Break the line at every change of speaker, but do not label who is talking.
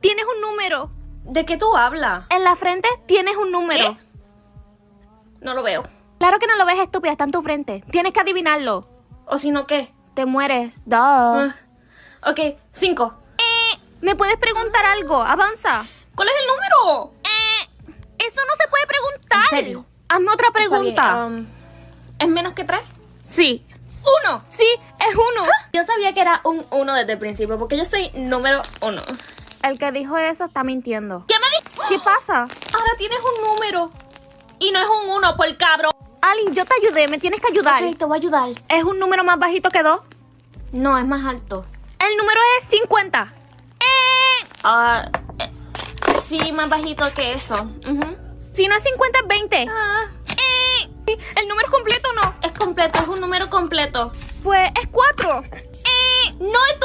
tienes un número. ¿De qué tú hablas? En la frente tienes un número. No lo veo. Claro que no lo ves, estúpida, está en tu frente. Tienes que adivinarlo. ¿O si no qué? Te mueres. Duh. Ah. ok, cinco. Eh, ¿Me puedes preguntar algo? Avanza. ¿Cuál es el número? Eh, eso no se puede preguntar. ¿En Hazme otra pregunta. Um, ¿Es menos que tres? Sí. ¡Uno! Sí, es uno. Yo sabía que era un uno desde el principio porque yo soy número uno. El que dijo eso está mintiendo. ¿Qué me dijo? ¿Qué pasa? Ahora tienes un número. Y no es un uno, por cabrón. Ali, yo te ayudé, me tienes que ayudar. Ok, te voy a ayudar. ¿Es un número más bajito que dos? No, es más alto. El número es 50. Eh. Ah, eh, sí, más bajito que eso. Si no es 50, es 20. Ah. Eh. ¿El número completo no? Es completo, es un número completo. Pues es 4. No es